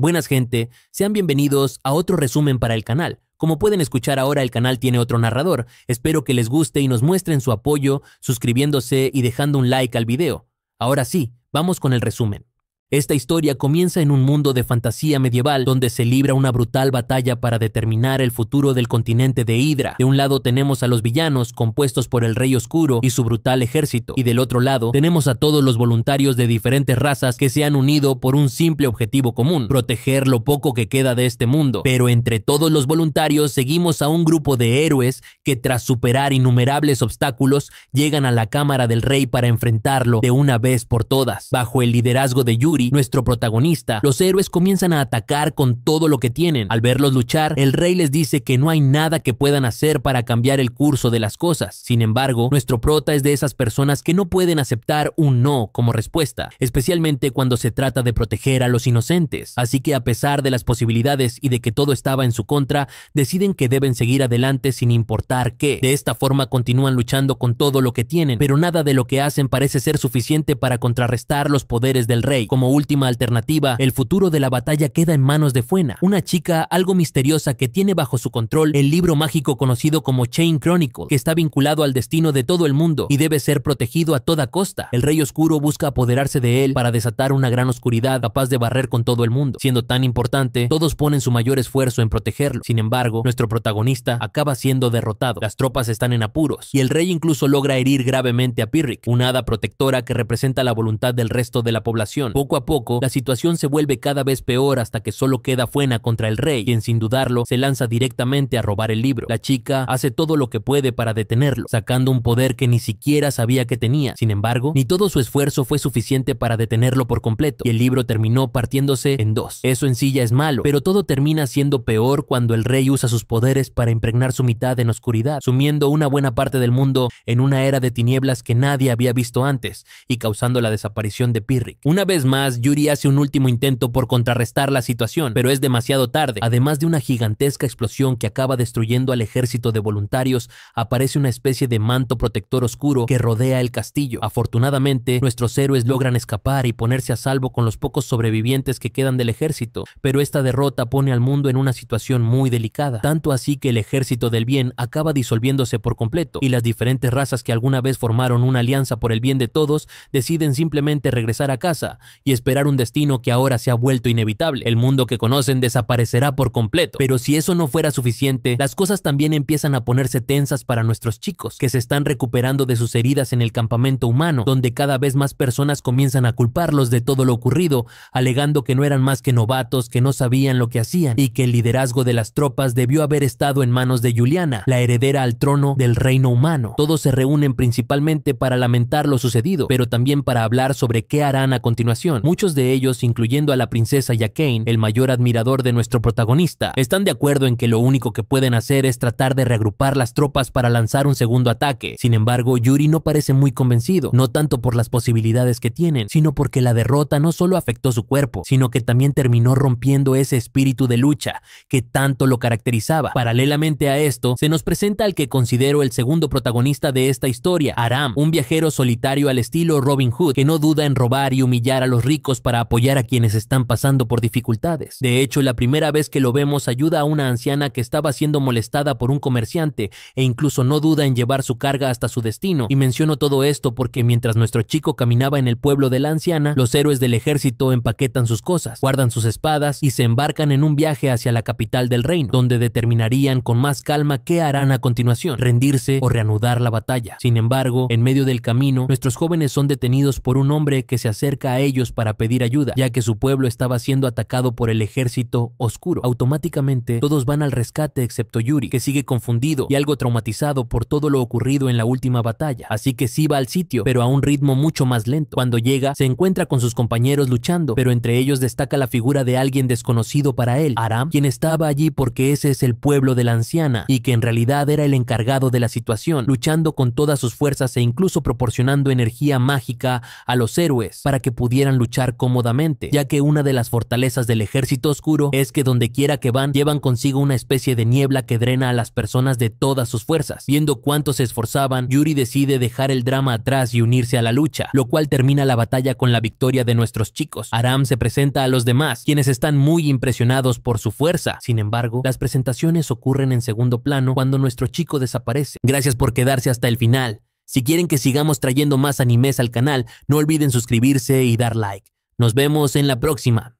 Buenas gente, sean bienvenidos a otro resumen para el canal. Como pueden escuchar ahora el canal tiene otro narrador, espero que les guste y nos muestren su apoyo suscribiéndose y dejando un like al video. Ahora sí, vamos con el resumen. Esta historia comienza en un mundo de fantasía medieval donde se libra una brutal batalla para determinar el futuro del continente de Hydra. De un lado tenemos a los villanos compuestos por el Rey Oscuro y su brutal ejército, y del otro lado tenemos a todos los voluntarios de diferentes razas que se han unido por un simple objetivo común, proteger lo poco que queda de este mundo. Pero entre todos los voluntarios seguimos a un grupo de héroes que tras superar innumerables obstáculos llegan a la cámara del rey para enfrentarlo de una vez por todas. Bajo el liderazgo de Yuri, nuestro protagonista, los héroes comienzan a atacar con todo lo que tienen. Al verlos luchar, el rey les dice que no hay nada que puedan hacer para cambiar el curso de las cosas. Sin embargo, nuestro prota es de esas personas que no pueden aceptar un no como respuesta, especialmente cuando se trata de proteger a los inocentes. Así que a pesar de las posibilidades y de que todo estaba en su contra, deciden que deben seguir adelante sin importar qué. De esta forma continúan luchando con todo lo que tienen, pero nada de lo que hacen parece ser suficiente para contrarrestar los poderes del rey, como última alternativa, el futuro de la batalla queda en manos de Fuena, una chica algo misteriosa que tiene bajo su control el libro mágico conocido como Chain Chronicle, que está vinculado al destino de todo el mundo y debe ser protegido a toda costa. El Rey Oscuro busca apoderarse de él para desatar una gran oscuridad capaz de barrer con todo el mundo. Siendo tan importante, todos ponen su mayor esfuerzo en protegerlo. Sin embargo, nuestro protagonista acaba siendo derrotado. Las tropas están en apuros y el rey incluso logra herir gravemente a Pyrrhic, una hada protectora que representa la voluntad del resto de la población. Poco a poco, la situación se vuelve cada vez peor hasta que solo queda Fuena contra el rey, quien sin dudarlo se lanza directamente a robar el libro. La chica hace todo lo que puede para detenerlo, sacando un poder que ni siquiera sabía que tenía. Sin embargo, ni todo su esfuerzo fue suficiente para detenerlo por completo, y el libro terminó partiéndose en dos. Eso en sí ya es malo, pero todo termina siendo peor cuando el rey usa sus poderes para impregnar su mitad en oscuridad, sumiendo una buena parte del mundo en una era de tinieblas que nadie había visto antes y causando la desaparición de Pirric. Una vez más, Yuri hace un último intento por contrarrestar la situación, pero es demasiado tarde. Además de una gigantesca explosión que acaba destruyendo al ejército de voluntarios, aparece una especie de manto protector oscuro que rodea el castillo. Afortunadamente, nuestros héroes logran escapar y ponerse a salvo con los pocos sobrevivientes que quedan del ejército, pero esta derrota pone al mundo en una situación muy delicada, tanto así que el ejército del bien acaba disolviéndose por completo, y las diferentes razas que alguna vez formaron una alianza por el bien de todos deciden simplemente regresar a casa, y esperar un destino que ahora se ha vuelto inevitable. El mundo que conocen desaparecerá por completo. Pero si eso no fuera suficiente, las cosas también empiezan a ponerse tensas para nuestros chicos, que se están recuperando de sus heridas en el campamento humano, donde cada vez más personas comienzan a culparlos de todo lo ocurrido, alegando que no eran más que novatos, que no sabían lo que hacían y que el liderazgo de las tropas debió haber estado en manos de Juliana, la heredera al trono del reino humano. Todos se reúnen principalmente para lamentar lo sucedido, pero también para hablar sobre qué harán a continuación. Muchos de ellos, incluyendo a la princesa y el mayor admirador de nuestro protagonista, están de acuerdo en que lo único que pueden hacer es tratar de reagrupar las tropas para lanzar un segundo ataque. Sin embargo, Yuri no parece muy convencido, no tanto por las posibilidades que tienen, sino porque la derrota no solo afectó su cuerpo, sino que también terminó rompiendo ese espíritu de lucha que tanto lo caracterizaba. Paralelamente a esto, se nos presenta al que considero el segundo protagonista de esta historia, Aram, un viajero solitario al estilo Robin Hood, que no duda en robar y humillar a los ricos para apoyar a quienes están pasando por dificultades. De hecho, la primera vez que lo vemos ayuda a una anciana que estaba siendo molestada por un comerciante e incluso no duda en llevar su carga hasta su destino. Y menciono todo esto porque mientras nuestro chico caminaba en el pueblo de la anciana, los héroes del ejército empaquetan sus cosas, guardan sus espadas y se embarcan en un viaje hacia la capital del reino, donde determinarían con más calma qué harán a continuación, rendirse o reanudar la batalla. Sin embargo, en medio del camino, nuestros jóvenes son detenidos por un hombre que se acerca a ellos para pedir ayuda, ya que su pueblo estaba siendo atacado por el ejército oscuro. Automáticamente, todos van al rescate excepto Yuri, que sigue confundido y algo traumatizado por todo lo ocurrido en la última batalla. Así que sí va al sitio, pero a un ritmo mucho más lento. Cuando llega, se encuentra con sus compañeros luchando, pero entre ellos destaca la figura de alguien desconocido para él, Aram, quien estaba allí porque ese es el pueblo de la anciana y que en realidad era el encargado de la situación, luchando con todas sus fuerzas e incluso proporcionando energía mágica a los héroes para que pudieran luchar luchar cómodamente, ya que una de las fortalezas del ejército oscuro es que donde quiera que van, llevan consigo una especie de niebla que drena a las personas de todas sus fuerzas. Viendo cuánto se esforzaban, Yuri decide dejar el drama atrás y unirse a la lucha, lo cual termina la batalla con la victoria de nuestros chicos. Aram se presenta a los demás, quienes están muy impresionados por su fuerza. Sin embargo, las presentaciones ocurren en segundo plano cuando nuestro chico desaparece. Gracias por quedarse hasta el final. Si quieren que sigamos trayendo más animes al canal, no olviden suscribirse y dar like. Nos vemos en la próxima.